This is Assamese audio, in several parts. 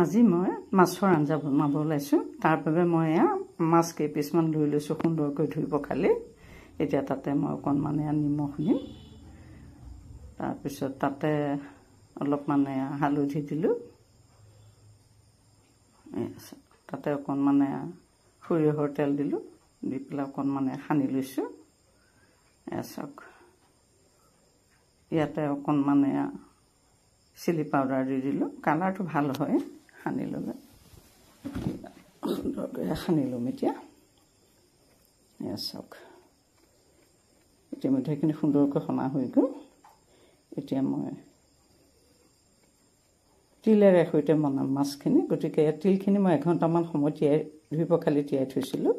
আজি মই মাছৰ আঞ্জা বনাব ওলাইছোঁ তাৰ বাবে মই এয়া মাছ কেইপিচমান লৈ লৈছোঁ সুন্দৰকৈ ধুই পখালি এতিয়া তাতে মই অকণমান এয়া নিমখ দিম তাৰপিছত তাতে অলপমান এয়া হালধি দিলোঁ তাতে অকণমান এয়া সৰিয়হৰ তেল দিলোঁ দি পেলাই অকণমান সানি লৈছোঁ চাওক ইয়াতে অকণমান এয়া চিলি পাউডাৰ দি দিলোঁ কালাৰটো ভাল হয় সানি ল'লে সুন্দৰকৈ সানি ল'ম এতিয়া এয়া চাওক ইতিমধ্যে সেইখিনি সুন্দৰকৈ সনা হৈ গ'ল এতিয়া মই তিলেৰে সৈতে বনাম মাছখিনি গতিকে ইয়াত তিলখিনি মই এঘণ্টামান সময় তিয়াই ধুই পখালি তিয়াই থৈছিলোঁ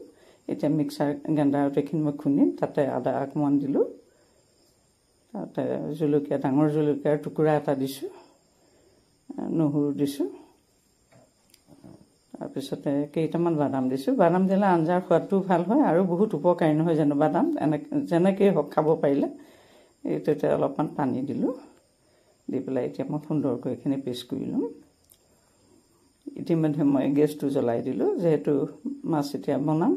এতিয়া মিক্সাৰ গেণ্ডাৰত এইখিনি মই খুন্দিম তাতে আদা অকণমান দিলোঁ তাতে জলকীয়া ডাঙৰ জলকীয়াৰ টুকুৰা এটা দিছোঁ নহৰু দিছোঁ তাৰপিছতে কেইটামান বাদাম দিছোঁ বাদাম দিলে আঞ্জাৰ সোৱাদটোও ভাল হয় আৰু বহুত উপকাৰী নহয় জানো বাদাম এনেকৈ যেনেকৈয়ে হওক খাব পাৰিলে এইটো এতিয়া অলপমান পানী দিলোঁ দি পেলাই এতিয়া মই সুন্দৰকৈ এইখিনি পিছ কৰি ল'ম ইতিমধ্যে মই গেছটো জ্বলাই দিলোঁ যিহেতু মাছ এতিয়া বনাম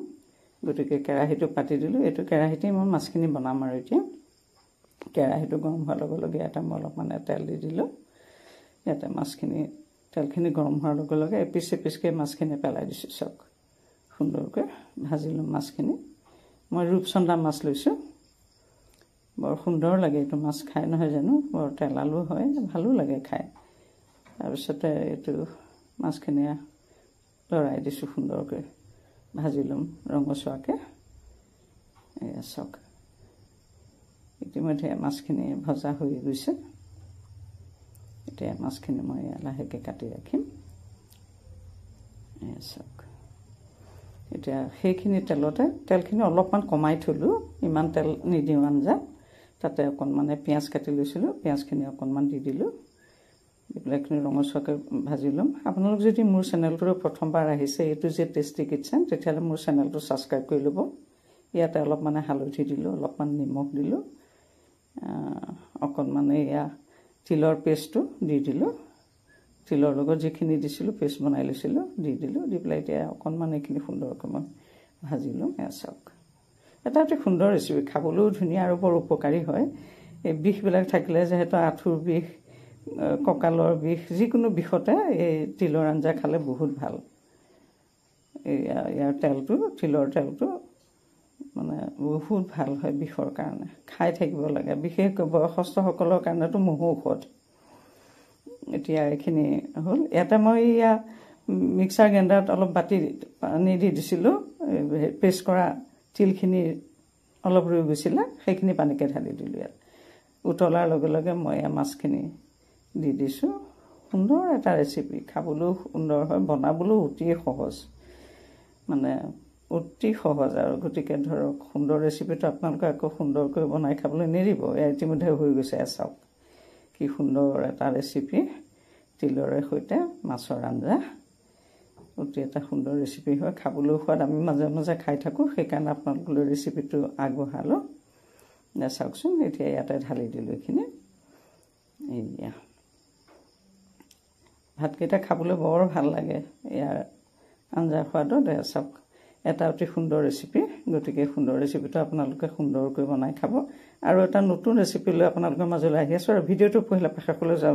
গতিকে কেৰাহীটো পাতি দিলোঁ এইটো কেৰাহীতে মই মাছখিনি বনাম আৰু এতিয়া কেৰাহীটো গৰম হোৱাৰ লগে লগে ইয়াতে মই অলপমান তেল দি দিলোঁ ইয়াতে মাছখিনি তেলখিনি গৰম হোৱাৰ লগে লগে এপিচ এপিচকৈ মাছখিনি পেলাই দিছোঁ চাওক সুন্দৰকৈ ভাজি ভাজিলোঁ মাছখিনি মই ৰূপচন্দা মাছ লৈছোঁ বৰ সুন্দৰ লাগে এইটো মাছ খাই নহয় জানো বৰ তেলালো হয় ভালো লাগে খাই তাৰপিছতে এইটো মাছখিনি লৰাই দিছোঁ সুন্দৰকৈ ভাজি ল'ম ৰঙচুৱাকৈ এয়া চাওক ইতিমধ্যে মাছখিনি ভজা হৈ গৈছে এতিয়া মাছখিনি মই লাহেকৈ কাটি ৰাখিম চাওক এতিয়া সেইখিনি তেলতে তেলখিনি অলপমান কমাই থ'লোঁ ইমান তেল নিদিওঁ আঞ্জা তাতে অকণমানে পিঁয়াজ কাটি লৈছিলোঁ পিঁয়াজখিনি অকণমান দি দিলোঁ দি এইবিলাকখিনি ৰঙচুৱাকৈ ভাজি ল'ম আপোনালোক যদি মোৰ চেনেলটোৰে প্ৰথমবাৰ আহিছে এইটো যে টেষ্টি কিটচেন তেতিয়াহ'লে মোৰ চেনেলটো ছাবস্ক্ৰাইব কৰি ল'ব ইয়াতে অলপমানে হালধি দিলোঁ অলপমান নিমখ দিলোঁ অকণমানে এয়া তিলৰ পেষ্টটো দি দিলোঁ তিলৰ লগত যিখিনি দিছিলোঁ পেষ্ট বনাই লৈছিলোঁ দি দিলোঁ দি পেলাই এতিয়া অকণমান এইখিনি সুন্দৰকৈ মই ভাজিলোঁ চাওক এটা অতি সুন্দৰ ৰেচিপি খাবলৈও ধুনীয়া আৰু বৰ উপকাৰী হয় এই বিষবিলাক থাকিলে যিহেতু আঁঠুৰ বিষ কঁকালৰ বিষ যিকোনো বিষতে এই তিলৰ আঞ্জা খালে বহুত ভাল এয়া ইয়াৰ তেলটো তিলৰ তেলটো মানে বহুত ভাল হয় বিষৰ কাৰণে খাই থাকিব লাগে বিশেষকৈ বয়সস্থসকলৰ কাৰণেতো মহু ঔষধ এতিয়া এইখিনি হ'ল ইয়াতে মই ইয়াত মিক্সাৰ গ্ৰাইণ্ডাৰত অলপ বাতি পানী দি দিছিলোঁ পেষ্ট কৰা তিলখিনি অলপ ৰৈ গৈছিলে সেইখিনি পানীকে ঢালি দিলোঁ ইয়াত উতলাৰ লগে লগে মই ইয়াৰ মাছখিনি দি দিছোঁ সুন্দৰ এটা ৰেচিপি খাবলৈও সুন্দৰ হয় বনাবলৈও অতি সহজ মানে অতি সহজ আৰু গতিকে ধৰক সুন্দৰ ৰেচিপিটো আপোনালোকে আকৌ সুন্দৰকৈ বনাই খাবলৈ নিদিব এয়া ইতিমধ্যে হৈ গৈছে চাওক কি সুন্দৰ এটা ৰেচিপি তিলৰে সৈতে মাছৰ আঞ্জা অতি এটা সুন্দৰ ৰেচিপি হয় খাবলৈ সোৱাদ আমি মাজে মাজে খাই থাকোঁ সেইকাৰণে আপোনালোকলৈ ৰেচিপিটো আগবঢ়ালোঁ চাওকচোন এতিয়া ইয়াতে ঢালি দিলোঁ এইখিনি এয়া ভাতকেইটা খাবলৈ বৰ ভাল লাগে ইয়াৰ আঞ্জা সোৱাদত চাওক এটা অতি সুন্দৰ ৰেচিপি গতিকে সুন্দৰ ৰেচিপিটো আপোনালোকে সুন্দৰকৈ বনাই খাব আৰু এটা নতুন ৰেচিপি লৈ আপোনালোকৰ মাজলৈ আহি আছোঁ আৰু ভিডিঅ'টো পঢ়িলে পাশাকলৈ যাওঁ